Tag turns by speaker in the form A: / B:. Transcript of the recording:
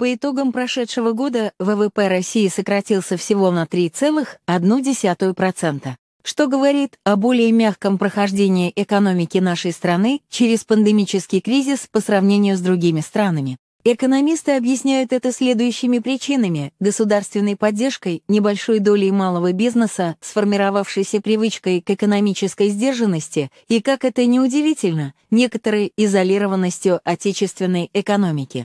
A: По итогам прошедшего года ВВП России сократился всего на 3,1%, что говорит о более мягком прохождении экономики нашей страны через пандемический кризис по сравнению с другими странами. Экономисты объясняют это следующими причинами – государственной поддержкой, небольшой долей малого бизнеса, сформировавшейся привычкой к экономической сдержанности и, как это неудивительно, некоторой изолированностью отечественной экономики.